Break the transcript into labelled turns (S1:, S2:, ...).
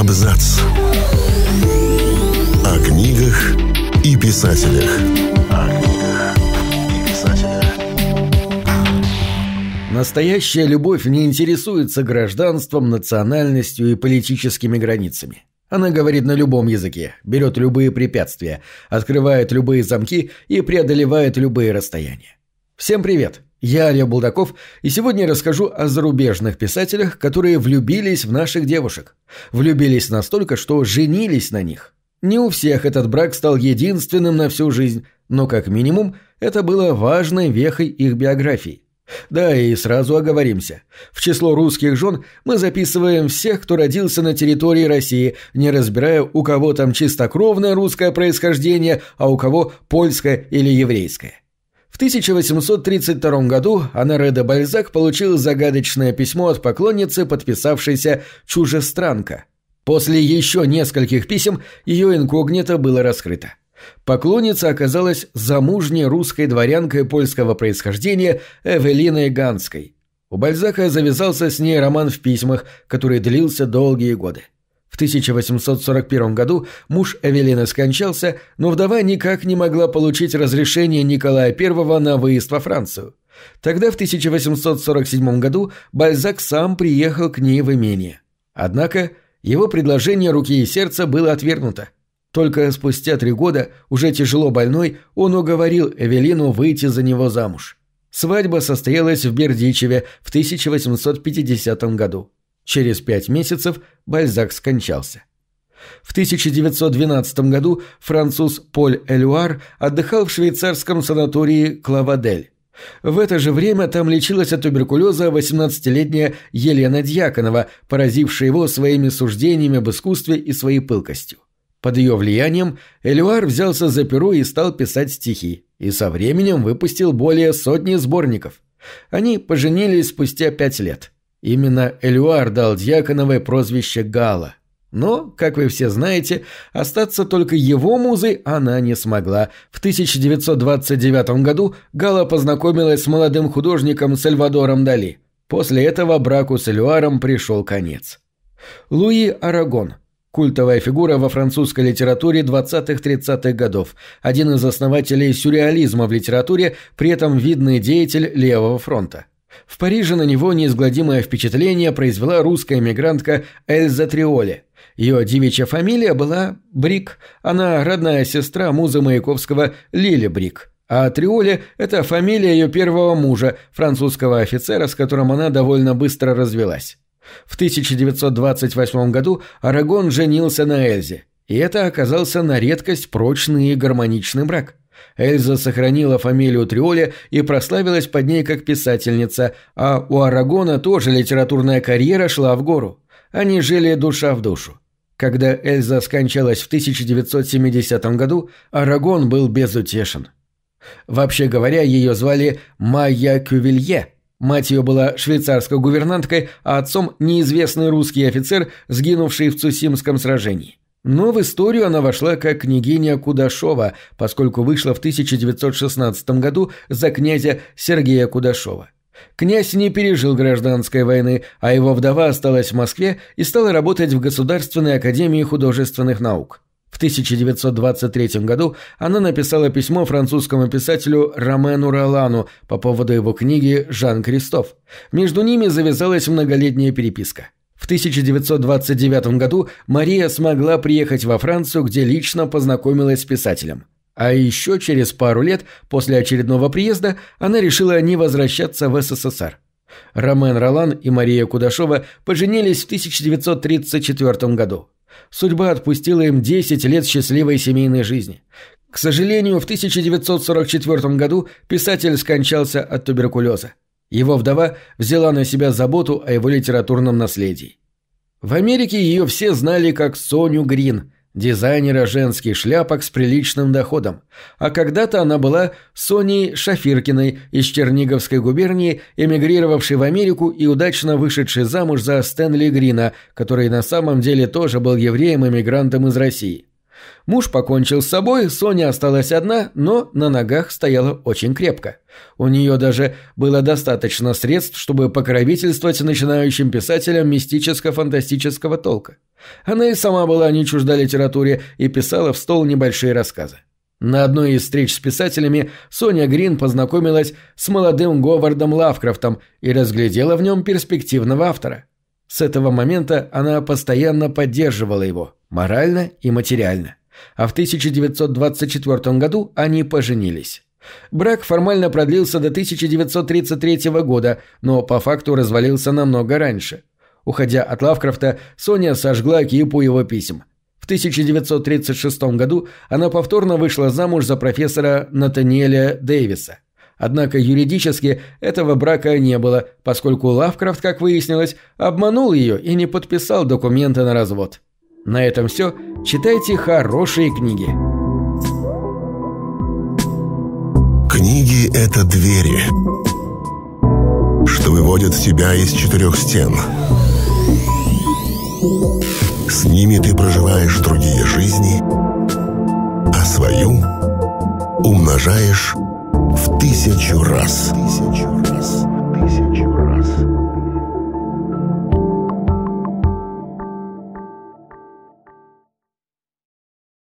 S1: Абзац. О книгах и писателях. Настоящая любовь не интересуется гражданством, национальностью и политическими границами. Она говорит на любом языке, берет любые препятствия, открывает любые замки и преодолевает любые расстояния. Всем привет! Я Ария Булдаков, и сегодня я расскажу о зарубежных писателях, которые влюбились в наших девушек. Влюбились настолько, что женились на них. Не у всех этот брак стал единственным на всю жизнь, но как минимум это было важной вехой их биографии. Да, и сразу оговоримся. В число русских жен мы записываем всех, кто родился на территории России, не разбирая, у кого там чистокровное русское происхождение, а у кого польское или еврейское. 1832 году Анаре де Бальзак получил загадочное письмо от поклонницы, подписавшейся «Чужестранка». После еще нескольких писем ее инкогнито было раскрыто. Поклонница оказалась замужней русской дворянкой польского происхождения Эвелиной Ганской. У Бальзака завязался с ней роман в письмах, который длился долгие годы. 1841 году муж Эвелины скончался, но вдова никак не могла получить разрешение Николая I на выезд во Францию. Тогда в 1847 году Бальзак сам приехал к ней в имение. Однако его предложение руки и сердца было отвергнуто. Только спустя три года, уже тяжело больной, он уговорил Эвелину выйти за него замуж. Свадьба состоялась в Бердичеве в 1850 году. Через пять месяцев Бальзак скончался. В 1912 году француз Поль Элюар отдыхал в швейцарском санатории Клавадель. В это же время там лечилась от туберкулеза 18-летняя Елена Дьяконова, поразившая его своими суждениями об искусстве и своей пылкостью. Под ее влиянием Элюар взялся за перо и стал писать стихи, и со временем выпустил более сотни сборников. Они поженились спустя пять лет – Именно Элюар дал Дьяконовой прозвище Гала. Но, как вы все знаете, остаться только его музой она не смогла. В 1929 году Гала познакомилась с молодым художником Сальвадором Дали. После этого браку с Элюаром пришел конец. Луи Арагон – культовая фигура во французской литературе 20-30-х годов, один из основателей сюрреализма в литературе, при этом видный деятель левого фронта. В Париже на него неизгладимое впечатление произвела русская мигрантка Эльза Триоли. Ее девичья фамилия была Брик, она родная сестра музы Маяковского Лили Брик. А Триоли – это фамилия ее первого мужа, французского офицера, с которым она довольно быстро развелась. В 1928 году Арагон женился на Эльзе, и это оказался на редкость прочный и гармоничный брак. Эльза сохранила фамилию Триоли и прославилась под ней как писательница, а у Арагона тоже литературная карьера шла в гору. Они жили душа в душу. Когда Эльза скончалась в 1970 году, Арагон был безутешен. Вообще говоря, ее звали Майя Кювилье. Мать ее была швейцарской гувернанткой, а отцом – неизвестный русский офицер, сгинувший в Цусимском сражении. Но в историю она вошла как княгиня Кудашова, поскольку вышла в 1916 году за князя Сергея Кудашова. Князь не пережил гражданской войны, а его вдова осталась в Москве и стала работать в Государственной академии художественных наук. В 1923 году она написала письмо французскому писателю Ромену Ролану по поводу его книги «Жан Кристоф». Между ними завязалась многолетняя переписка – 1929 году Мария смогла приехать во Францию, где лично познакомилась с писателем. А еще через пару лет после очередного приезда она решила не возвращаться в СССР. Ромен Ролан и Мария Кудашова поженились в 1934 году. Судьба отпустила им 10 лет счастливой семейной жизни. К сожалению, в 1944 году писатель скончался от туберкулеза. Его вдова взяла на себя заботу о его литературном наследии. В Америке ее все знали как Соню Грин, дизайнера женских шляпок с приличным доходом. А когда-то она была Соней Шафиркиной из Черниговской губернии, эмигрировавшей в Америку и удачно вышедшей замуж за Стэнли Грина, который на самом деле тоже был евреем-эмигрантом из России. Муж покончил с собой, Соня осталась одна, но на ногах стояла очень крепко. У нее даже было достаточно средств, чтобы покровительствовать начинающим писателям мистическо-фантастического толка. Она и сама была не чужда литературе и писала в стол небольшие рассказы. На одной из встреч с писателями Соня Грин познакомилась с молодым Говардом Лавкрафтом и разглядела в нем перспективного автора. С этого момента она постоянно поддерживала его, морально и материально. А в 1924 году они поженились. Брак формально продлился до 1933 года, но по факту развалился намного раньше. Уходя от Лавкрафта, Соня сожгла кипу его писем. В 1936 году она повторно вышла замуж за профессора Натаниэля Дэвиса – Однако юридически этого брака не было, поскольку Лавкрафт, как выяснилось, обманул ее и не подписал документы на развод. На этом все. Читайте хорошие книги. Книги – это двери, что выводят тебя из четырех стен. С ними ты проживаешь другие жизни, а свою умножаешь тысячу раз. Тысячу раз.